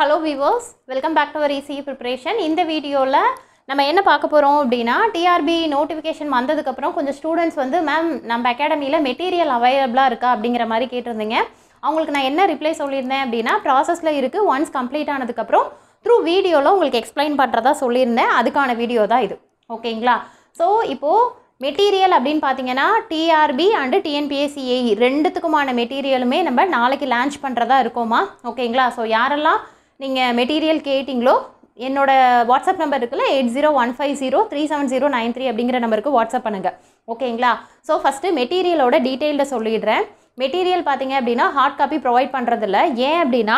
hello விவோஸ் welcome back to our EC preparation இந்த வீடியோவில் நம்ம என்ன பார்க்க போகிறோம் அப்படின்னா டிஆர்பி நோட்டிஃபிகேஷன் வந்ததுக்கப்புறம் கொஞ்சம் ஸ்டூடெண்ட்ஸ் வந்து மேம் நம்ம அகாடமியில் மெட்டீரியல் அவைலபிளாக இருக்கா அப்படிங்கிற மாதிரி கேட்டிருந்தீங்க அவங்களுக்கு நான் என்ன ரிப்ளை சொல்லியிருந்தேன் அப்படின்னா ப்ராசஸில் இருக்குது ஒன்ஸ் கம்ப்ளீட் ஆனதுக்கப்புறம் த்ரூ வீடியோவில் உங்களுக்கு எக்ஸ்பிளைன் பண்ணுறதா சொல்லியிருந்தேன் அதுக்கான வீடியோ தான் இது ஓகேங்களா ஸோ இப்போது மெட்டீரியல் அப்படின்னு பார்த்தீங்கன்னா டிஆர்பி அண்டு டிஎன்பிஎஸ்சிஏஇ ரெண்டுத்துக்குமான மெட்டீரியலுமே நம்ம நாளைக்கு லான்ச் பண்ணுறதா இருக்கோமா ஓகேங்களா ஸோ யாரெல்லாம் நீங்கள் மெட்டீரியல் கேட்டிங்களோ என்னோட வாட்ஸ்அப் நம்பர் இருக்குல்ல eight zero one five zero three seven zero nine three அப்படிங்கிற நம்பருக்கு வாட்ஸ்அப் பண்ணுங்கள் ஓகேங்களா ஸோ ஃபஸ்ட்டு மெட்டீரியலோட டீட்டெயிலில் சொல்லிடுறேன் மெட்டீரியல் பார்த்தீங்க அப்படின்னா ஹார்ட் காப்பி ப்ரொவைட் பண்ணுறதில்ல ஏன் அப்படின்னா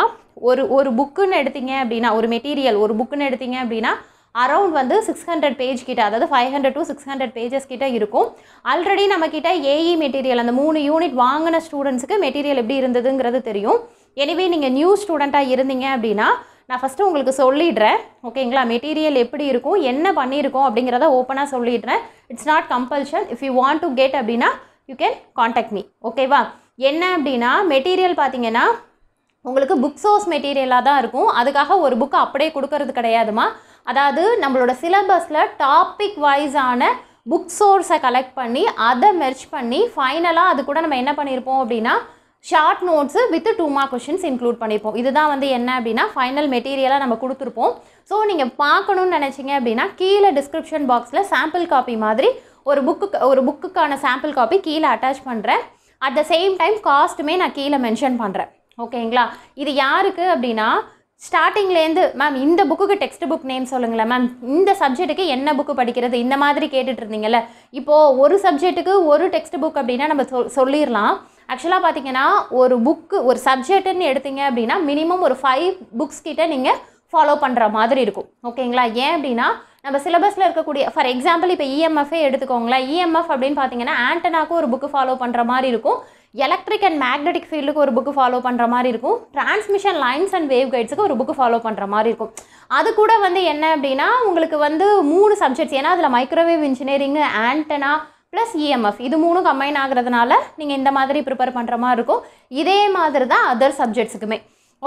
ஒரு ஒரு புக்குன்னு எடுத்தீங்க அப்படின்னா ஒரு மெட்டீரியல் ஒரு புக்குன்னு எடுத்தீங்க அப்படின்னா அரௌண்ட் வந்து சிக்ஸ் ஹண்ட்ரட் பேஜ் கிட்ட அதாவது five hundred to six hundred pages கிட்ட இருக்கும் ஆல்ரெடி நம்மக்கிட்ட ஏஇ மெட்டீரியல் அந்த மூணு யூனிட் வாங்கின ஸ்டூடெண்ட்ஸுக்கு மெட்டீரியல் எப்படி இருந்ததுங்கிறது தெரியும் எனிவே நீங்கள் நியூ ஸ்டூடெண்ட்டாக இருந்தீங்க அப்படின்னா நான் ஃபஸ்ட்டு உங்களுக்கு சொல்லிடுறேன் ஓகேங்களா மெட்டீரியல் எப்படி இருக்கும் என்ன பண்ணியிருக்கோம் அப்படிங்கிறத ஓப்பனாக சொல்லிடுறேன் it's not compulsion if you want to get அப்படின்னா யூ கேன் காண்டாக்ட் மீ ஓகேவா என்ன அப்படின்னா மெட்டீரியல் பார்த்தீங்கன்னா உங்களுக்கு புக் சோர்ஸ் மெட்டீரியலாக தான் இருக்கும் அதுக்காக ஒரு புக் அப்படியே கொடுக்கறது கிடையாதுமா அதாவது நம்மளோட சிலபஸில் டாபிக் வைஸான புக் சோர்ஸை கலெக்ட் பண்ணி அதை மெர்ச் பண்ணி ஃபைனலாக அது கூட நம்ம என்ன பண்ணியிருப்போம் அப்படின்னா short notes with two mark questions include பண்ணியிருப்போம் இதுதான் வந்து என்ன அப்படின்னா ஃபைனல் மெட்டீரியலாக நம்ம கொடுத்துருப்போம் ஸோ நீங்கள் பார்க்கணும்னு நினச்சிங்க அப்படின்னா கீழே டிஸ்கிரிப்ஷன் பாக்ஸில் சாம்பிள் காப்பி மாதிரி ஒரு புக்கு ஒரு புக்குக்கான சாம்பிள் காப்பி கீழே அட்டாச் பண்ணுறேன் அட் த சேம் டைம் காஸ்ட்டுமே நான் கீழே மென்ஷன் பண்ணுறேன் ஓகேங்களா இது யாருக்கு அப்படின்னா ஸ்டார்டிங்லேருந்து மேம் இந்த புக்குக்கு டெக்ஸ்ட் புக் நேம் சொல்லுங்களேன் மேம் இந்த சப்ஜெக்ட்டுக்கு என்ன புக்கு படிக்கிறது இந்த மாதிரி கேட்டுட்டு இருந்தீங்கல்ல இப்போது ஒரு சப்ஜெக்ட்டுக்கு ஒரு டெக்ஸ்ட் புக் அப்படின்னா நம்ம சொல் சொல்லிடலாம் ஆக்சுவலாக பார்த்தீங்கன்னா ஒரு புக்கு ஒரு சப்ஜெக்ட்டுன்னு எடுத்தீங்க அப்படின்னா மினிமம் ஒரு ஃபைவ் புக்ஸ் கிட்ட நீங்கள் ஃபாலோ பண்ணுற மாதிரி இருக்கும் ஓகேங்களா ஏன் அப்படின்னா நம்ம சிலபஸில் இருக்கக்கூடிய ஃபார் எக்ஸாம்பிள் இப்போ இஎம்எஃப்ஏ எடுத்துக்கோங்களேன் இஎம்எஃப் e அப்படின்னு பார்த்தீங்கன்னா ஆண்டனாக்கும் ஒரு புக்கு ஃபாலோ பண்ணுற மாதிரி இருக்கும் எலக்ட்ரிக் அண்ட் மேக்னெட்டிக் ஃபீல்டுக்கு ஒரு புக்கு ஃபாலோ பண்ணுற மாதிரி இருக்கும் டிரான்ஸ்மிஷன் லைன்ஸ் அண்ட் வேவ் கைட்ஸுக்கு ஒரு புக்கு ஃபாலோ பண்ணுற மாதிரி இருக்கும் அது கூட வந்து என்ன அப்படின்னா உங்களுக்கு வந்து மூணு சப்ஜெக்ட்ஸ் ஏன்னா அதில் microwave engineering antenna plus EMF e இது மூணும் கம்பைன் ஆகிறதுனால நீங்கள் இந்த மாதிரி ப்ரிப்பேர் பண்ணுற மாதிரி இருக்கும் இதே மாதிரி தான் அதர் சப்ஜெக்ட்ஸுக்குமே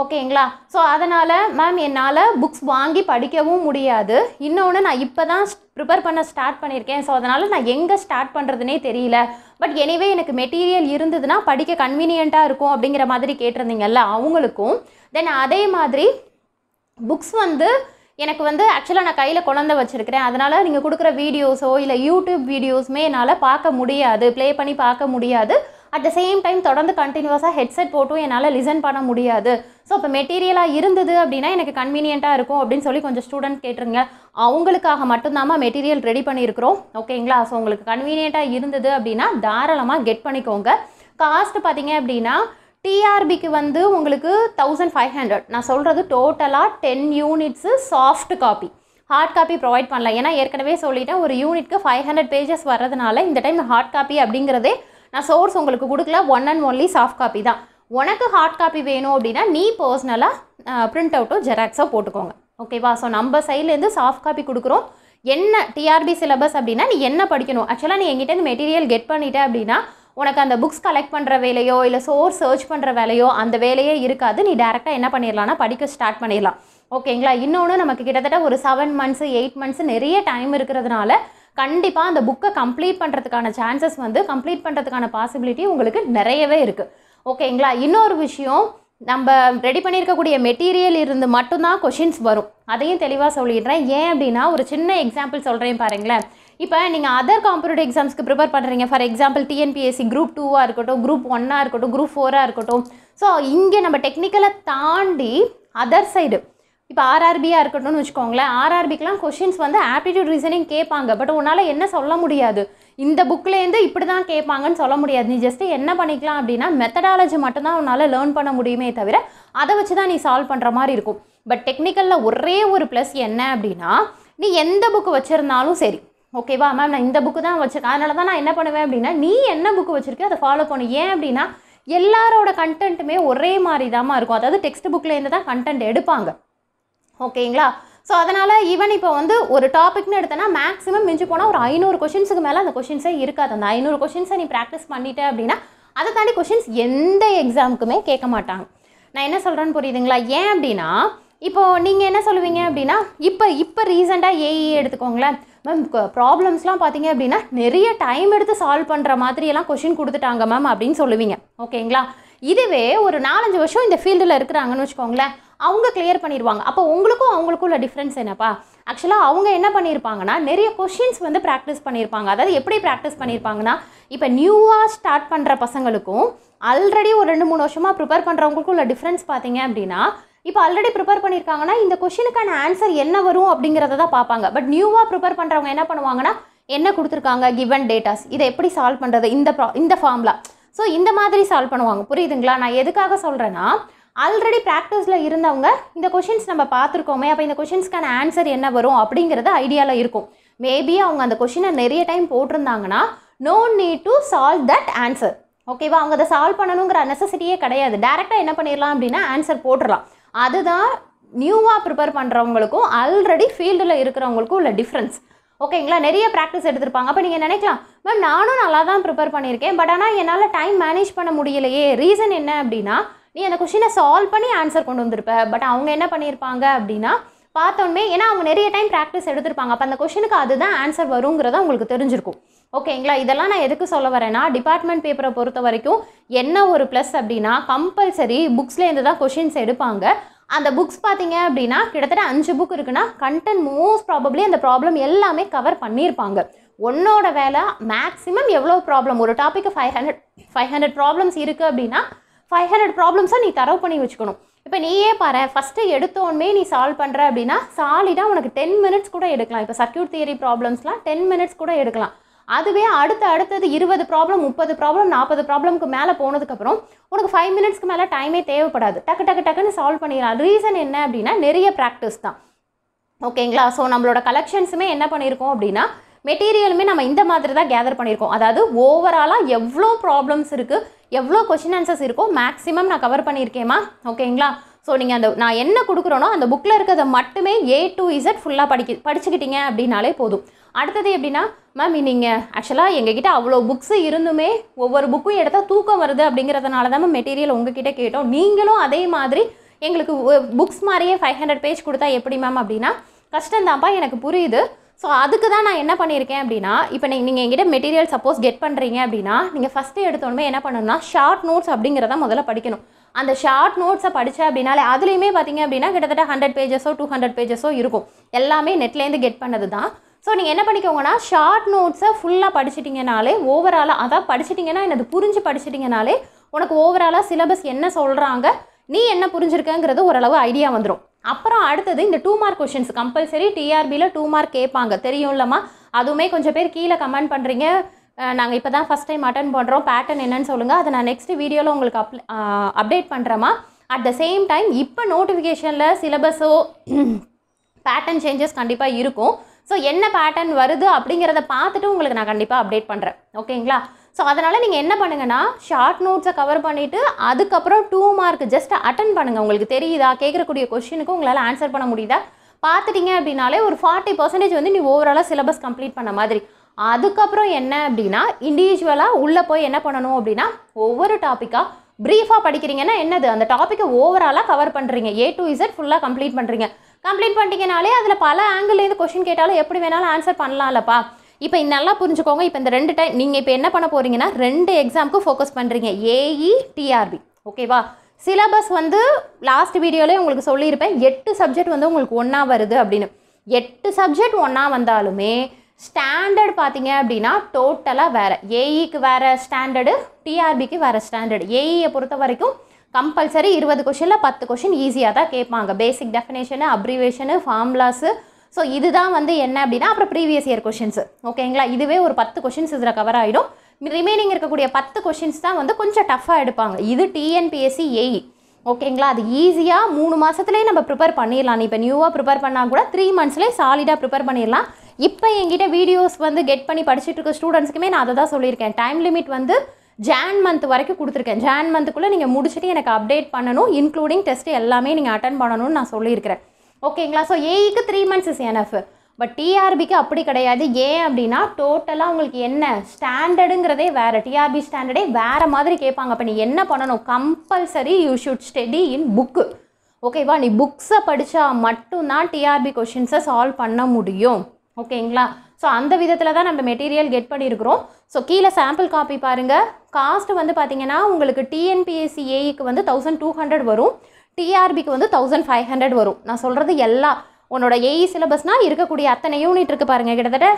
ஓகேங்களா ஸோ அதனால் மேம் என்னால் புக்ஸ் வாங்கி படிக்கவும் முடியாது இன்னொன்று நான் இப்போ தான் ப்ரிப்பேர் பண்ண ஸ்டார்ட் பண்ணியிருக்கேன் ஸோ அதனால் நான் எங்கே ஸ்டார்ட் பண்ணுறதுனே தெரியல பட் எனிவே எனக்கு மெட்டீரியல் இருந்ததுன்னா படிக்க கன்வீனியண்ட்டாக இருக்கும் அப்படிங்கிற மாதிரி கேட்டிருந்தீங்கல்ல அவங்களுக்கும் தென் அதே மாதிரி புக்ஸ் வந்து எனக்கு வந்து ஆக்சுவலாக நான் கையில் குழந்தை வச்சுருக்கிறேன் அதனால் நீங்கள் கொடுக்குற வீடியோஸோ இல்லை யூடியூப் வீடியோஸுமே என்னால் பார்க்க முடியாது ப்ளே பண்ணி பார்க்க முடியாது அட் த சேம் டைம் தொடர்ந்து கண்டினியூஸாக ஹெட்செட் போட்டும் என்னால் லிசன் பண்ண முடியாது ஸோ இப்போ மெட்டீரியலாக இருந்தது அப்படின்னா எனக்கு கன்வீனியண்ட்டாக இருக்கும் அப்படின்னு சொல்லி கொஞ்சம் ஸ்டூடெண்ட் கேட்டுருங்க அவங்களுக்காக மட்டும்தான் மெட்டீரியல் ரெடி பண்ணியிருக்கிறோம் ஓகேங்களா ஸோ உங்களுக்கு கன்வீனியண்ட்டாக இருந்தது அப்படின்னா தாராளமாக கெட் பண்ணிக்கோங்க காஸ்ட் பார்த்தீங்க அப்படின்னா டிஆர்பிக்கு வந்து உங்களுக்கு தௌசண்ட் ஃபைவ் ஹண்ட்ரட் நான் சொல்கிறது டோட்டலாக ten units soft copy hard copy provide பண்ணலாம் ஏன்னா ஏற்கனவே சொல்லிட்டேன் ஒரு யூனிட்க்கு ஃபைவ் ஹண்ட்ரட் பேஜஸ் வர்றதுனால இந்த டைம் ஹார்ட் காப்பி அப்படிங்கிறதே நான் சோர்ஸ் உங்களுக்கு கொடுக்கல one and only soft copy தான் உனக்கு ஹார்ட் காப்பி வேணும் அப்படின்னா நீ பர்சனலாக பிரிண்ட் அவுட்டோ ஜெராக்ஸோ போட்டுக்கோங்க ஓகேவா ஸோ நம்ம சைட்லேருந்து சாஃப்ட் காப்பி கொடுக்குறோம் என்ன டிஆர்பி சிலபஸ் அப்படின்னா நீ என்ன படிக்கணும் ஆக்சுவலாக நீ எங்கிட்ட மெட்டீரியல் கெட் பண்ணிட்ட அப்படின்னா உனக்கு அந்த புக்ஸ் கலெக்ட் பண்ணுற வேலையோ இல்லை சோர்ஸ் சர்ச் பண்ணுற வேலையோ அந்த வேலையே இருக்காது நீ டேரெக்டாக என்ன பண்ணிடலாம்னா படிக்க ஸ்டார்ட் பண்ணிடலாம் ஓகேங்களா இன்னொன்று நமக்கு கிட்டத்தட்ட ஒரு செவன் மந்த்ஸு எயிட் மந்த்ஸு நிறைய டைம் இருக்கிறதுனால கண்டிப்பாக அந்த புக்கை கம்ப்ளீட் பண்ணுறதுக்கான சான்சஸ் வந்து கம்ப்ளீட் பண்ணுறதுக்கான பாசிபிலிட்டி உங்களுக்கு நிறையவே இருக்குது ஓகேங்களா இன்னொரு விஷயம் நம்ம ரெடி பண்ணியிருக்கக்கூடிய மெட்டீரியல் இருந்து மட்டும்தான் கொஷின்ஸ் வரும் அதையும் தெளிவாக சொல்லிடுறேன் ஏன் அப்படின்னா ஒரு சின்ன எக்ஸாம்பிள் சொல்கிறேன் பாருங்களேன் இப்போ நீங்கள் அதர் காம்படிட்டிவ் எக்ஸாம்ஸ்க்கு ப்ரிப்பேர் பண்ணுறீங்க ஃபார் எக்ஸாம்பிள் டிஎன்பிஎஸ்சி குரூப் டூவாக இருக்கட்டும் குரூப் ஒன்னாக இருக்கட்டும் குரூப் ஃபோராக இருக்கட்டும் ஸோ இங்கே நம்ம டெக்னிக்கலை தாண்டி அதர் சைடு இப்போ ஆர்ஆர்பியாக இருக்கட்டும்னு வச்சுக்கோங்களேன் ஆர்ஆர்பிக்கெலாம் கொஷின்ஸ் வந்து ஆப்டிடியூட் ரீசனிங் கேட்பாங்க பட் உன்னால் என்ன சொல்ல முடியாது இந்த புக்லேருந்து இப்படி தான் கேட்பாங்கன்னு சொல்ல முடியாது நீ ஜஸ்ட்டு என்ன பண்ணிக்கலாம் அப்படின்னா மெத்தடாலஜி மட்டும்தான் உன்னால் லேர்ன் பண்ண முடியுமே தவிர அதை வச்சு தான் நீ சால்வ் பண்ணுற மாதிரி இருக்கும் பட் டெக்னிக்கலில் ஒரே ஒரு ப்ளஸ் என்ன அப்படின்னா நீ எந்த புக்கு வச்சுருந்தாலும் சரி ஓகேவா மேம் நான் இந்த புக்கு தான் வச்சுருக்கேன் அதனால தான் நான் என்ன பண்ணுவேன் அப்படின்னா நீ என்ன புக்கு வச்சுருக்கோ அதை ஃபாலோ பண்ணு ஏன் அப்படின்னா எல்லாரோட கண்டென்ட்டுமே ஒரே மாதிரி தான் இருக்கும் அதாவது டெக்ஸ்ட் புக்லேருந்து தான் கண்டென்ட் எடுப்பாங்க ஓகேங்களா ஸோ அதனால் ஈவன் இப்போ வந்து ஒரு டாபிக்னு எடுத்தேன்னா மேக்ஸிமம் மிஞ்சி போனால் ஒரு ஐநூறு கொஷின்ஸுக்கு மேலே அந்த கொஷின்ஸே இருக்காது அந்த ஐநூறு கொஷின்ஸை நீ ப்ராக்டிஸ் பண்ணிட்டே அப்படின்னா அதை தாண்டி கொஷின்ஸ் எந்த எக்ஸாமுக்குமே கேட்க மாட்டாங்க நான் என்ன சொல்கிறேன்னு புரியுதுங்களா ஏன் அப்படின்னா இப்போது நீங்கள் என்ன சொல்லுவீங்க அப்படின்னா இப்போ இப்போ ரீசெண்டாக ஏஇ e எடுத்துக்கோங்களேன் மேம் ப்ராப்ளம்ஸ்லாம் பார்த்தீங்க அப்படின்னா நிறைய டைம் எடுத்து சால்வ் பண்ணுற மாதிரியெல்லாம் கொஷின் கொடுத்துட்டாங்க மேம் அப்படின்னு சொல்லுவீங்க ஓகேங்களா இதுவே ஒரு நாலஞ்சு வருஷம் இந்த ஃபீல்டில் இருக்கிறாங்கன்னு வச்சுக்கோங்களேன் அவங்க கிளியர் பண்ணிடுவாங்க அப்போ உங்களுக்கும் அவங்களுக்கும் உள்ள டிஃப்ரென்ஸ் என்னப்பா ஆக்சுவலாக அவங்க என்ன பண்ணியிருப்பாங்கன்னா நிறைய கொஷின்ஸ் வந்து ப்ராக்டிஸ் பண்ணியிருப்பாங்க அதாவது எப்படி ப்ராக்டிஸ் பண்ணியிருப்பாங்கன்னா இப்போ நியூவாக ஸ்டார்ட் பண்ணுற பசங்களுக்கும் ஆல்ரெடி ஒரு ரெண்டு மூணு வருஷமாக ப்ரிப்பேர் பண்ணுறவங்களுக்கும் உள்ள டிஃப்ரென்ஸ் பார்த்தீங்க அப்படின்னா இப்போ ஆல்ரெடி ப்ரிப்பேர் பண்ணியிருக்காங்கன்னா இந்த கொஷினுக்கான ஆன்சர் என்ன வரும் அப்படிங்கிறத தான் பார்ப்பாங்க பட் நியூவாக ப்ரிப்பேர் பண்ணுறவங்க என்ன பண்ணுவாங்கன்னா என்ன கொடுத்துருக்காங்க கிவன் டேட்டாஸ் இதை எப்படி சால்வ் பண்ணுறது இந்த ப்ரா இந்த ஃபார்மில் ஸோ இந்த மாதிரி சால்வ் பண்ணுவாங்க புரியுதுங்களா நான் எதுக்காக சொல்கிறேன்னா ஆல்ரெடி ப்ராக்டிஸில் இருந்தவங்க இந்த கொஷின்ஸ் நம்ம பார்த்துருக்கோமே அப்போ இந்த கொஷின்ஸ்க்கான ஆன்சர் என்ன வரும் அப்படிங்கிறது ஐடியாவில் இருக்கும் மேபி அவங்க அந்த கொஷினை நிறைய டைம் போட்டிருந்தாங்கன்னா no need to solve that answer ஓகேவா அவங்க அதை சால்வ் பண்ணணுங்கிற நெசசிட்டியே கிடையாது டேரெக்டாக என்ன பண்ணிடலாம் அப்படின்னா ஆன்சர் போட்டுடலாம் அதுதான் நியூவாக ப்ரிப்பேர் பண்ணுறவங்களுக்கும் ஆல்ரெடி ஃபீல்டில் இருக்கிறவங்களுக்கும் உள்ள டிஃப்ரென்ஸ் ஓகேங்களா நிறைய ப்ராக்டிஸ் எடுத்திருப்பாங்க அப்போ நீங்கள் நினைக்கலாம் மேம் நானும் நல்லா தான் ப்ரிப்பேர் பண்ணியிருக்கேன் பட் ஆனால் என்னால் டைம் மேனேஜ் பண்ண முடியலையே ரீசன் என்ன அப்படின்னா நீ அந்த கொஷினை சால்வ் பண்ணி ஆன்சர் கொண்டு வந்திருப்ப பட் அவங்க என்ன பண்ணியிருப்பாங்க அப்படின்னா பார்த்தோன்னே ஏன்னா அவங்க நிறைய டைம் ப்ராக்டிஸ் எடுத்திருப்பாங்க அப்போ அந்த கொஷனுக்கு அதுதான் ஆன்சர் வருங்கிறத உங்களுக்கு தெரிஞ்சிருக்கும் ஓகேங்களா இதெல்லாம் நான் எதுக்கு சொல்ல வரேன்னா டிபார்ட்மெண்ட் பேப்பரை பொறுத்த வரைக்கும் என்ன ஒரு ப்ளஸ் அப்படின்னா கம்பல்சரி புக்ஸ்லேருந்து தான் கொஷின்ஸ் எடுப்பாங்க அந்த புக்ஸ் பார்த்தீங்க அப்படின்னா கிட்டத்தட்ட அஞ்சு புக் இருக்குன்னா கண்டென்ட் மோஸ்ட் ப்ராபப்ளி அந்த ப்ராப்ளம் எல்லாமே கவர் பண்ணியிருப்பாங்க ஒன்னோட வேலை மேக்ஸிமம் எவ்வளோ ப்ராப்ளம் ஒரு டாப்பிக்கு five hundred five hundred problems இருக்குது அப்படின்னா ஃபைவ் ஹண்ட்ரட் ப்ராப்ளம்ஸை நீ தரவு பண்ணி வச்சுக்கணும் இப்போ நீயே பாரு ஃபஸ்ட்டு எடுத்தோன்னே நீ சால்வ் பண்ணுற அப்படின்னா சாலிடாக உனக்கு டென் மினிட்ஸ் கூட எடுக்கலாம் இப்போ சர்க்கியூட் தியரி ப்ராப்ளம்ஸ்லாம் டென் மினிட்ஸ் கூட எடுக்கலாம் அதுவே அடுத்து அடுத்தது இருபது ப்ராப்ளம் முப்பது ப்ராப்ளம் நாற்பது ப்ராப்ளம்க்கு மேலே போனதுக்கப்புறம் உனக்கு ஃபைவ் மினிட்ஸ்க்கு மேலே டைமே தேவைப்படாது டக்கு டக்கு டக்குன்னு சால்வ் பண்ணிடலாம் ரீசன் என்ன அப்படின்னா நிறைய ப்ராக்டிஸ் தான் ஓகேங்களா ஸோ நம்மளோட கலெக்ஷன்ஸுமே என்ன பண்ணியிருக்கோம் அப்படின்னா மெட்டீரியலுமே நம்ம இந்த மாதிரி தான் கேதர் பண்ணியிருக்கோம் அதாவது ஓவராலாக எவ்வளோ ப்ராப்ளம்ஸ் இருக்குது எவ்வளோ கொஷின் ஆன்சர்ஸ் இருக்கோ மேக்ஸிமம் நான் கவர் பண்ணியிருக்கேம்மா ஓகேங்களா ஸோ நீங்கள் அந்த நான் என்ன கொடுக்குறோனோ அந்த புக்கில் இருக்கிறத மட்டுமே ஏ டு இசட் ஃபுல்லாக படிக்க படிச்சுக்கிட்டீங்க அப்படின்னாலே போதும் அடுத்தது எப்படின்னா மேம் நீங்கள் ஆக்சுவலாக எங்ககிட்ட அவ்வளோ புக்ஸு இருந்துமே ஒவ்வொரு புக்கும் எடுத்தால் தூக்கம் வருது அப்படிங்கிறதுனால தான் மேம் மெட்டீரியல் உங்ககிட்ட கேட்டோம் நீங்களும் அதே மாதிரி எங்களுக்கு புக்ஸ் மாதிரியே ஃபைவ் ஹண்ட்ரட் பேஜ் கொடுத்தா எப்படி மேம் அப்படின்னா கஷ்டம்தான்ப்பா எனக்கு புரியுது ஸோ அதுக்கு தான் நான் என்ன பண்ணியிருக்கேன் அப்படின்னா இப்போ நீங்கள் நீங்கள் எங்கிட்ட மெட்டீரியல் சப்போஸ் கெட் பண்ணுறீங்க அப்படின்னா நீங்கள் ஃபஸ்ட்டு எடுத்தோன்னே என்ன பண்ணணும்னா ஷார்ட் நோட்ஸ் அப்படிங்கிறத முதல்ல படிக்கணும் அந்த ஷார்ட் நோட்ஸை படித்தேன் அப்படின்னாலே அதுலேயுமே பார்த்தீங்க அப்படின்னா கிட்டத்தட்ட ஹண்ட்ரட் பேஜஸோ டூ ஹண்ட்ரட் பேஜஸோ இருக்கும் எல்லாமே நெட்லேருந்து கெட் பண்ணது தான் ஸோ நீங்கள் என்ன பண்ணிக்கோங்கன்னா ஷார்ட் நோட்ஸை ஃபுல்லாக படிச்சிட்டிங்கனாலே ஓவராலாக அதான் படிச்சிட்டிங்கன்னா என்னது புரிஞ்சு படிச்சிட்டிங்கனாலே உனக்கு ஓவராலாக சிலபஸ் என்ன சொல்கிறாங்க நீ என்ன புரிஞ்சிருக்கங்கிறது ஓரளவு ஐடியா வந்துடும் அப்புறம் அடுத்தது இந்த டூ மார்க் கொஷின்ஸ் கம்பல்சரி டிஆர்பியில் டூ மார்க் கேட்பாங்க தெரியும் தெரியும்லம்மா அதுவுமே கொஞ்சம் பேர் கீழே கமெண்ட் பண்ணுறீங்க நாங்கள் இப்போ தான் ஃபஸ்ட் டைம் அட்டன் பண்ணுறோம் பேட்டர்ன் என்னன்னு சொல்லுங்கள் அதை நான் நெக்ஸ்ட் வீடியோவில் உங்களுக்கு அப் அப்டேட் பண்ணுறோமா அட் த சேம் டைம் இப்போ நோட்டிஃபிகேஷனில் சிலபஸோ பேட்டர்ன் சேஞ்சஸ் கண்டிப்பாக இருக்கும் ஸோ என்ன பேட்டர்ன் வருது அப்படிங்கிறத பார்த்துட்டு உங்களுக்கு நான் கண்டிப்பாக அப்டேட் பண்ணுறேன் ஓகேங்களா ஸோ அதனால் நீங்கள் என்ன பண்ணுங்கன்னா ஷார்ட் நோட்ஸை கவர் பண்ணிவிட்டு அதுக்கப்புறம் டூ மார்க் ஜஸ்ட் அட்டன் பண்ணுங்கள் உங்களுக்கு தெரியுதா கேட்கறக்கூடிய கொஷினுக்கு உங்களால் ஆன்சர் பண்ண முடியுதா பார்த்துட்டிங்க அப்படின்னாலே ஒரு ஃபார்ட்டி பர்சன்டேஜ் வந்து நீ ஓவராலாக சிலபஸ் கம்ப்ளீட் பண்ண மாதிரி அதுக்கப்புறம் என்ன அப்படின்னா இண்டிவிஜுவலாக உள்ளே போய் என்ன பண்ணணும் அப்படின்னா ஒவ்வொரு டாப்பிக்காக ப்ரீஃபாக படிக்கிறீங்கன்னா என்னது அந்த டாப்பிக்கை ஓவராலாக கவர் பண்ணுறீங்க ஏ டு இசட் ஃபுல்லாக கம்ப்ளீட் பண்ணுறீங்க கம்ப்ளீட் பண்ணிட்டீங்கனாலே அதில் பல ஆங்கிள்லேருந்து கொஷின் கேட்டாலும் எப்படி வேணாலும் ஆன்சர் பண்ணலாம்லப்பா இப்போ நல்லா புரிஞ்சுக்கோங்க இப்போ இந்த ரெண்டு டைம் நீங்கள் இப்போ என்ன பண்ண போகிறீங்கன்னா ரெண்டு எக்ஸாம்க்கு ஃபோக்கஸ் பண்ணுறீங்க ஏஇ டிஆர்பி ஓகேவா சிலபஸ் வந்து லாஸ்ட் வீடியோலேயே உங்களுக்கு சொல்லியிருப்பேன் எட்டு சப்ஜெக்ட் வந்து உங்களுக்கு ஒன்றா வருது அப்படின்னு எட்டு சப்ஜெக்ட் ஒன்றா வந்தாலுமே ஸ்டாண்டர்ட் பார்த்தீங்க அப்படின்னா டோட்டலாக வேறு ஏஇக்கு வேறு ஸ்டாண்டர்டு டிஆர்பிக்கு வேறு ஸ்டாண்டர்டு ஏஇயை பொறுத்த வரைக்கும் கம்பல்சரி இருபது கொஷினில் பத்து கொஷின் ஈஸியாக தான் கேட்பாங்க பேசிக் டெஃபினேஷனு அப்ரிவேஷனு ஃபார்ம்லாஸு ஸோ இதுதான் வந்து என்ன அப்படின்னா அப்புறம் ப்ரீவியஸ் இயர் கொஷின்ஸ் ஓகேங்களா இதுவே ஒரு பத்து கொஷின்ஸ் இதில் கவர் ஆகிடும் ரிமைனிங் இருக்கக்கூடிய பத்து கொஷின்ஸ் தான் வந்து கொஞ்சம் டஃப்பாக எடுப்பாங்க இது டிஎன்பிஎஸ்சி ஏஇ ஓகேங்களா அது ஈஸியாக மூணு மாதத்துலேயே நம்ம ப்ரிப்பேர் பண்ணிடலாம் இப்போ நியூவாக ப்ரிப்பேர் பண்ணால் கூட த்ரீ மந்த்ஸ்லேயே சாலிடாக ப்ரிப்பேர் பண்ணிடலாம் இப்போ என்கிட்ட வீடியோஸ் வந்து கெட் பண்ணி படிச்சுட்டு இருக்க ஸ்டூடெண்ட்ஸ்க்குமே நான் அதை தான் சொல்லியிருக்கேன் டைம் லிமிட் வந்து ஜான் மந்த் வரைக்கும் கொடுத்துருக்கேன் ஜான் மந்த்துக்குள்ளே நீங்கள் முடிச்சுட்டு எனக்கு அப்டேட் பண்ணணும் இன்க்ளூடிங் டெஸ்ட் எல்லாமே நீங்கள் அட்டன் பண்ணணும்னு நான் சொல்லியிருக்கிறேன் ஓகேங்களா ஸோ ஏஇக்கு three months is enough but டிஆர்பிக்கு அப்படி கிடையாது ஏன் அப்படின்னா டோட்டலாக உங்களுக்கு என்ன ஸ்டாண்டர்டுங்கிறதே வேறு டிஆர்பி ஸ்டாண்டர்டே வேறு மாதிரி கேட்பாங்க அப்போ நீ என்ன பண்ணணும் compulsory you should study in book ஓகேவா நீ புக்ஸை படித்தா மட்டும்தான் டிஆர்பி கொஷின்ஸை சால்வ் பண்ண முடியும் ஓகேங்களா ஸோ அந்த விதத்தில் தான் நம்ம மெட்டீரியல் கெட் பண்ணியிருக்கிறோம் ஸோ கீழே சாம்பிள் காப்பி பாருங்கள் காஸ்ட் வந்து பார்த்தீங்கன்னா உங்களுக்கு டிஎன்பிஎஸ்சி வந்து தௌசண்ட் டூ ஹண்ட்ரட் வரும் டிஆர்பிக்கு வந்து தௌசண்ட் ஃபைவ் ஹண்ட்ரட் வரும் நான் சொல்கிறது எல்லா உன்னோட ஏஇ சிலபஸ்னால் e இருக்கக்கூடிய அத்தனை யூனிட் இருக்குது பாருங்கள் கிட்டத்தட்ட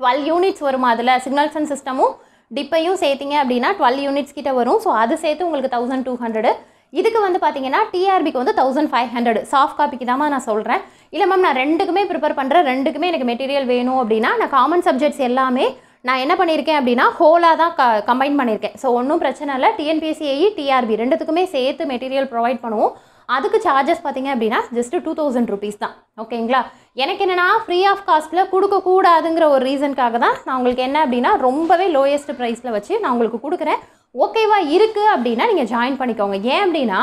டுவெல் யூனிட்ஸ் வருமா அதில் சிக்னல்ஸ் அண்ட் சிஸ்டமும் டிப்பையும் சேர்த்திங்க அப்படின்னா டுவெல் யூனிட்ஸ் கிட்டே வரும் ஸோ அது சேர்த்து உங்களுக்கு தௌசண்ட் டூ ஹண்ட்ரடு இதுக்கு வந்து பார்த்தீங்கன்னா டிஆர்பிக்கு வந்து தௌசண்ட் ஃபைவ் ஹண்ட்ரட் சாஃப்ட் காப்பிக்கு தான் நான் சொல்கிறேன் இல்லை மேம் நான் ரெண்டுக்குமே ப்ரிப்பேர் பண்ணுறேன் ரெண்டுக்குமே எனக்கு மெட்டீரியல் வேணும் அப்படின்னா நான் காமன் சப்ஜெக்ட்ஸ் எல்லாமே நான் என்ன பண்ணியிருக்கேன் அப்படின்னா ஹோலாக தான் க கம்பைன் பண்ணியிருக்கேன் ஸோ ஒன்றும் பிரச்சனை இல்லை டிஎன்பிஎஸ்சிஏஇ டிஆர்பி ரெண்டுத்துக்குமே சேர்த்து மெட்டீரியல் ப்ரொவைட் பண்ணுவோம் அதுக்கு சார்ஜஸ் பார்த்தீங்க அப்படின்னா ஜஸ்ட்டு டூ தௌசண்ட் ருபீஸ் தான் ஓகேங்களா எனக்கு என்னென்னா ஃப்ரீ ஆஃப் காஸ்ட்டில் கொடுக்கக்கூடாதுங்கிற ஒரு ரீசனுக்காக தான் நான் உங்களுக்கு என்ன அப்படின்னா ரொம்பவே லோயஸ்ட் ப்ரைஸில் வச்சு நான் உங்களுக்கு கொடுக்குறேன் ஓகேவா இருக்குது அப்படின்னா நீங்கள் ஜாயின் பண்ணிக்கோங்க ஏன் அப்படின்னா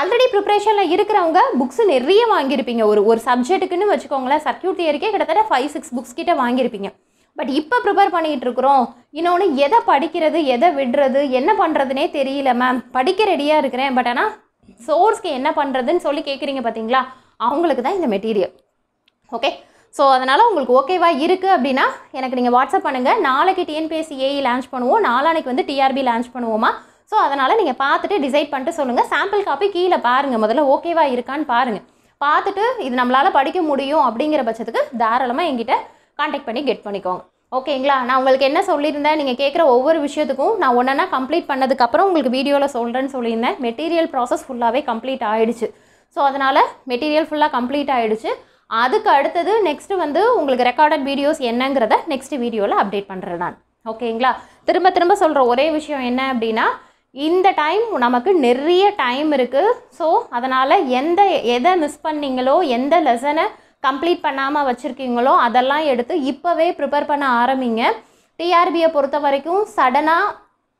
ஆல்ரெடி ப்ரிப்ரேஷனில் இருக்கிறவங்க புக்ஸ் நிறைய வாங்கியிருப்பீங்க ஒரு ஒரு சப்ஜெக்ட்டுக்குன்னு வச்சுக்கோங்களேன் சர்க்கியூட் தியரிக்கே கிட்டத்தட்ட ஃபைவ் சிக்ஸ் புக்ஸ் கிட்டே வாங்கியிருப்பீங்க பட் இப்போ ப்ரிப்பேர் பண்ணிகிட்டு இருக்கிறோம் இன்னொன்று எதை படிக்கிறது எதை விடுறது என்ன பண்ணுறதுனே தெரியல மேம் படிக்க ரெடியாக இருக்கிறேன் பட் ஆனால் சோர்ஸ்க்கு என்ன பண்ணுறதுன்னு சொல்லி கேட்குறீங்க பார்த்தீங்களா அவங்களுக்கு தான் இந்த மெட்டீரியல் ஓகே ஸோ அதனால் உங்களுக்கு ஓகேவா இருக்குது அப்படின்னா எனக்கு நீங்கள் வாட்ஸ்அப் பண்ணுங்கள் நாளைக்கு டிஎன்பிஎஸ்சி ஏஇ லான்ச் பண்ணுவோம் நாளானைக்கு வந்து டிஆர்பி லான்ச் பண்ணுவோமா ஸோ அதனால் நீங்கள் பார்த்துட்டு டிசைட் பண்ணிட்டு சொல்லுங்கள் சாம்பிள் காப்பி கீழே பாருங்கள் முதல்ல ஓகேவா இருக்கான்னு பாருங்கள் பார்த்துட்டு இது நம்மளால் படிக்க முடியும் அப்படிங்கிற பட்சத்துக்கு தாராளமாக எங்கிட்ட காண்டாக்ட் பண்ணி கெட் பண்ணிக்கோங்க ஓகேங்களா நான் உங்களுக்கு என்ன சொல்லியிருந்தேன் நீங்கள் கேட்குற ஒவ்வொரு விஷயத்துக்கும் நான் ஒன்றா கம்ப்ளீட் பண்ணதுக்கப்புறம் உங்களுக்கு வீடியோவில் சொல்கிறேன்னு சொல்லியிருந்தேன் மெட்டீரியல் ப்ராசஸ் ஃபுல்லாகவே கம்ப்ளீட் ஆகிடுச்சு ஸோ அதனால் மெட்டீரியல் ஃபுல்லாக கம்ப்ளீட் ஆகிடுச்சு அதுக்கு அடுத்தது நெக்ஸ்ட்டு வந்து உங்களுக்கு ரெக்கார்டட் வீடியோஸ் என்னங்கிறத நெக்ஸ்ட் வீடியோவில் அப்டேட் பண்ணுறேன் நான் ஓகேங்களா திரும்ப திரும்ப சொல்கிற ஒரே விஷயம் என்ன அப்படின்னா இந்த டைம் நமக்கு நிறைய டைம் இருக்குது ஸோ அதனால் எந்த எதை மிஸ் பண்ணிங்களோ எந்த லெசனை கம்ப்ளீட் பண்ணாமல் வச்சுருக்கீங்களோ அதெல்லாம் எடுத்து இப்போவே ப்ரிப்பேர் பண்ண ஆரம்பிங்க டிஆர்பியை பொறுத்த வரைக்கும் சடனாக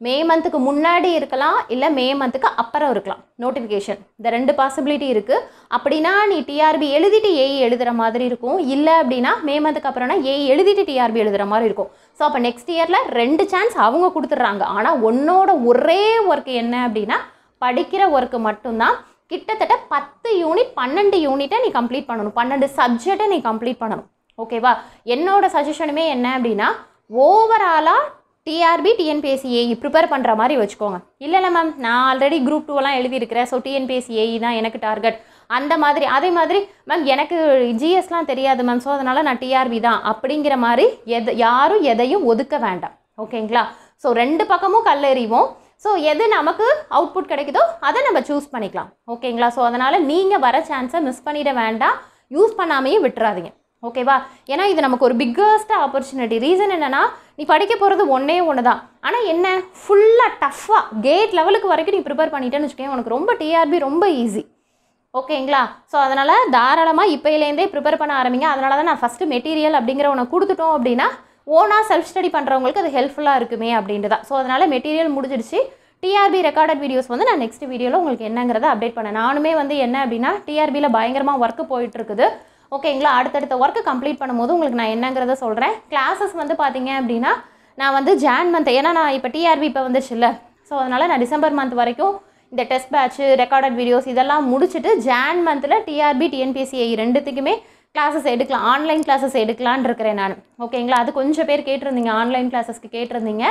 மே மந்த்துக்கு முன்னாடி இருக்கலாம் இல்லை மே மந்த்துக்கு அப்புறம் இருக்கலாம் நோட்டிஃபிகேஷன் இந்த ரெண்டு பாசிபிலிட்டி இருக்குது அப்படின்னா நீ டிஆர்பி எழுதிட்டு ஏஇ எழுதுகிற மாதிரி இருக்கும் இல்லை அப்படின்னா மே மந்த்துக்கு அப்புறம்னா ஏஐ எழுதிட்டு டிஆர்பி எழுதுகிற மாதிரி இருக்கும் ஸோ அப்போ நெக்ஸ்ட் இயரில் ரெண்டு சான்ஸ் அவங்க கொடுத்துட்றாங்க ஆனால் உன்னோட ஒரே ஒர்க் என்ன அப்படின்னா படிக்கிற ஒர்க்கு மட்டும்தான் கிட்டத்தட்ட பத்து யூனிட் பன்னெண்டு யூனிட்டை நீ கம்ப்ளீட் பண்ணணும் பன்னெண்டு சப்ஜெக்டை நீ கம்ப்ளீட் பண்ணணும் ஓகேவா என்னோட சஜஷனுமே என்ன அப்படின்னா ஓவராலாக டிஆர்பி டிஎன்பிஎஸ்சி ஏஇ ப்ரிப்பேர் பண்ணுற மாதிரி வச்சுக்கோங்க இல்லை இல்லை மேம் நான் ஆல்ரெடி குரூப் டூலாம் எழுதியிருக்கிறேன் ஸோ டிஎன்பிஎஸ்சி ஏஇ தான் எனக்கு டார்கெட் அந்த மாதிரி அதே மாதிரி மேம் எனக்கு ஜிஎஸ்லாம் தெரியாது மேம் ஸோ அதனால் நான் டிஆர்பி தான் அப்படிங்கிற மாதிரி எது யாரும் எதையும் ஒதுக்க வேண்டாம் ஓகேங்களா ஸோ ரெண்டு பக்கமும் கல்லெறிவோம் ஸோ எது நமக்கு அவுட்புட் கிடைக்குதோ அதை நம்ம சூஸ் பண்ணிக்கலாம் ஓகேங்களா ஸோ அதனால் நீங்கள் வர சான்ஸை மிஸ் பண்ணிட வேண்டாம் யூஸ் பண்ணாமையே விட்டுறாதீங்க ஓகேவா ஏன்னா இது நமக்கு ஒரு பிக்கஸ்ட் ஆப்பர்ச்சுனிட்டி ரீசன் என்னென்னா நீ படிக்க போகிறது ஒன்றே ஒன்று தான் ஆனால் என்ன ஃபுல்லாக டஃப்பாக கேட் லெவலுக்கு வரைக்கும் நீ ப்ரிப்பேர் பண்ணிட்டேன்னு வச்சுக்கோங்க உனக்கு ரொம்ப டிஆர்பி ரொம்ப ஈஸி ஓகேங்களா ஸோ அதனால் தாராளமாக இப்போலேருந்தே ப்ரிப்பேர் பண்ண ஆரம்பிங்க அதனால தான் நான் ஃபஸ்ட்டு மெட்டீரியல் அப்படிங்கிற ஒன்று கொடுத்துட்டோம் அப்படின்னா ஓனாக செல்ஃப் ஸ்டடி பண்ணுறவங்களுக்கு அது ஹெல்ப்ஃபுல்லாக இருக்குமே அப்படின்ட்டு தான் ஸோ அதனால் மெட்டீரியல் முடிஞ்சிடுச்சு டிஆர்பி ரெக்கார்டட் வீடியோஸ் வந்து நான் நெக்ஸ்ட் வீடியோவில் உங்களுக்கு என்னங்கிறத அப்டேட் பண்ணேன் நானுமே வந்து என்ன அப்படின்னா டிஆர்பியில் பயங்கரமாக ஒர்க்கு போயிட்டுருக்குது ஓகேங்களா அடுத்தடுத்த ஒர்க்கு கம்ப்ளீட் பண்ணும்போது உங்களுக்கு நான் என்னங்கிறத சொல்கிறேன் கிளாஸஸ் வந்து பார்த்தீங்க அப்படின்னா நான் வந்து ஜான் மந்த் ஏன்னா நான் இப்போ டிஆர்பி இப்போ வந்துச்சுல்ல ஸோ அதனால் நான் டிசம்பர் மந்த் வரைக்கும் இந்த டெஸ்ட் பேட்சு ரெக்கார்டட் வீடியோஸ் இதெல்லாம் முடிச்சுட்டு ஜான் மந்தில் டிஆர்பி டிஎன்பிசிஐ ரெண்டுத்துக்குமே கிளாஸஸ் எடுக்கலாம் ஆன்லைன் கிளாஸஸ் எடுக்கலான் இருக்கிறேன் நான் ஓகேங்களா அது கொஞ்சம் பேர் கேட்டிருந்தீங்க ஆன்லைன் கிளாஸஸ்க்கு கேட்டிருந்தீங்க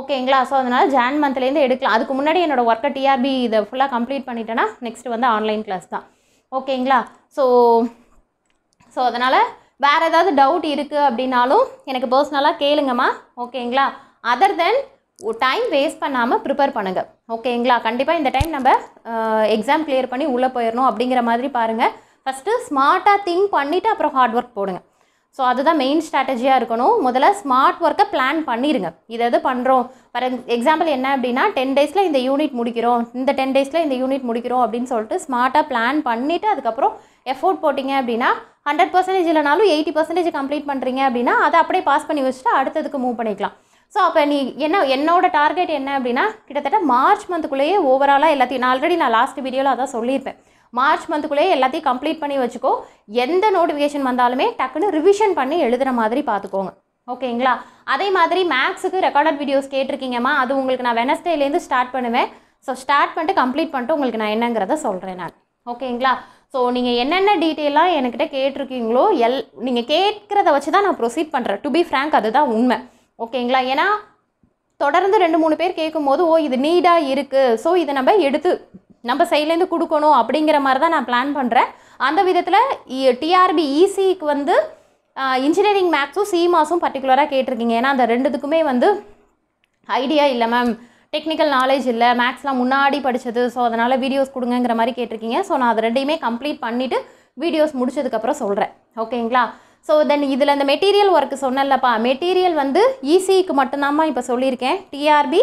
ஓகேங்களா ஸோ அதனால் ஜான் மந்த்லேருந்து எடுக்கலாம் அதுக்கு முன்னாடி என்னோடய ஒர்க்கை டிஆர்பி இதை ஃபுல்லாக கம்ப்ளீட் பண்ணிட்டேன்னா நெக்ஸ்ட் வந்து ஆன்லைன் கிளாஸ் தான் ஓகேங்களா ஸோ ஸோ அதனால் வேறு ஏதாவது டவுட் இருக்குது அப்படின்னாலும் எனக்கு பர்சனலாக கேளுங்கம்மா ஓகேங்களா அதர் தென் டைம் வேஸ்ட் பண்ணாமல் ப்ரிப்பேர் பண்ணுங்கள் ஓகேங்களா கண்டிப்பாக இந்த டைம் நம்ம எக்ஸாம் கிளியர் பண்ணி உள்ளே போயிடணும் அப்படிங்கிற மாதிரி பாருங்கள் ஃபஸ்ட்டு ஸ்மார்ட்டாக திங்க் பண்ணிவிட்டு அப்புறம் ஹார்ட் ஒர்க் போடுங்க ஸோ அதுதான் மெயின் ஸ்ட்ராட்டஜியாக இருக்கணும் முதல்ல ஸ்மார்ட் ஒர்க்கை பிளான் பண்ணிடுங்க இதை எது பண்ணுறோம் ஃபார் எக்ஸாம்பிள் என்ன அப்படின்னா டென் டேஸில் இந்த யூனிட் முடிக்கிறோம் இந்த டென் டேஸில் இந்த யூனிட் முடிக்கிறோம் அப்படின்னு சொல்லிட்டு ஸ்மார்ட்டாக பிளான் பண்ணிவிட்டு அதுக்கப்புறம் எஃபோர்ட் போட்டிங்க அப்படின்னா ஹண்ட்ரட் பர்சன்டேஜ் இல்லைனாலும் எயிட்டி பர்சன்டேஜ் கம்ப்ளீட் பண்ணுறீங்க அப்படின்னா அதை அப்படியே பாஸ் பண்ணி வச்சுட்டு அடுத்ததுக்கு மூவ் பண்ணிக்கலாம் ஸோ அப்போ நீ என்ன என்னோட டார்கெட் என்ன அப்படின்னா கிட்டத்தட்ட மார்ச் மந்த்துக்குள்ளேயே ஓவராலாக எல்லாத்தையும் நான் ஆல்ரெடி நான் லாஸ்ட் வீடியோவில் அதான் சொல்லியிருப்பேன் மார்ச் மந்த்துக்குள்ளேயே எல்லாத்தையும் கம்ப்ளீட் பண்ணி வச்சுக்கோ எந்த நோட்டிஃபிகேஷன் வந்தாலுமே டக்குன்னு ரிவிஷன் பண்ணி எழுதுகிற மாதிரி பார்த்துக்கோங்க ஓகேங்களா அதே மாதிரி மேக்ஸுக்கு ரெக்கார்டட் வீடியோஸ் கேட்டிருக்கீங்கம்மா அது உங்களுக்கு நான் வெனஸ்டேலேருந்து ஸ்டார்ட் பண்ணுவேன் ஸோ ஸ்டார்ட் பண்ணிட்டு கம்ப்ளீட் பண்ணிட்டு உங்களுக்கு நான் என்னங்கிறத சொல்கிறேன் நான் ஓகேங்களா ஸோ நீங்கள் என்னென்ன டீட்டெயிலாக என்கிட்ட கேட்டிருக்கீங்களோ எல் நீங்கள் கேட்குறத வச்சு தான் நான் ப்ரொசீட் பண்ணுறேன் டு பி ஃப்ரேங்க் அதுதான் உண்மை ஓகேங்களா ஏன்னா தொடர்ந்து ரெண்டு மூணு பேர் கேட்கும்போது ஓ இது நீடாக இருக்குது ஸோ இதை நம்ம எடுத்து நம்ம சைட்லேருந்து கொடுக்கணும் அப்படிங்கிற மாதிரி தான் நான் பிளான் பண்ணுறேன் அந்த விதத்தில் டிஆர்பி இசிக்கு e வந்து இன்ஜினியரிங் மேக்ஸும் சி மாஸும் பர்டிகுலராக கேட்டிருக்கீங்க ஏன்னா அந்த ரெண்டுத்துக்குமே வந்து ஐடியா இல்லை மேம் டெக்னிக்கல் நாலேஜ் இல்லை மேக்ஸ்லாம் முன்னாடி படித்தது ஸோ அதனால் வீடியோஸ் கொடுங்கங்கிற மாதிரி கேட்டிருக்கீங்க ஸோ நான் அது ரெண்டையுமே கம்ப்ளீட் பண்ணிவிட்டு வீடியோஸ் முடிச்சதுக்கப்புறம் சொல்கிறேன் ஓகேங்களா ஸோ தென் இதில் இந்த மெட்டீரியல் ஒர்க்கு சொன்னல்லப்பா மெட்டீரியல் வந்து ஈசிக்கு e மட்டும்தாம்மா இப்போ சொல்லியிருக்கேன் டிஆர்பி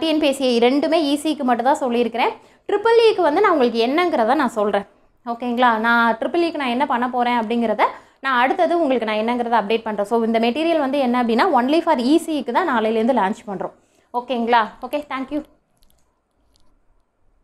டிஎன்பிஎஸ்சி ரெண்டுமே ஈசிக்கு e மட்டும்தான் சொல்லியிருக்கிறேன் ட்ரிபிள் இக்கு e வந்து நான் உங்களுக்கு என்னங்கிறத நான் சொல்கிறேன் ஓகேங்களா நான் ட்ரிபிள் இக்கு e நான் என்ன பண்ண போகிறேன் அப்படிங்கிறத நான் அடுத்தது உங்களுக்கு நான் என்னங்கிறத அப்டேட் பண்ணுறேன் ஸோ இந்த மெட்டீரியல் வந்து என்ன அப்படின்னா ஒன்லி ஃபார் ஈஸிக்கு தான் நாளையிலேருந்து லான்ச் பண்ணுறோம் ஓகேங்களா ஓகே தேங்க்யூ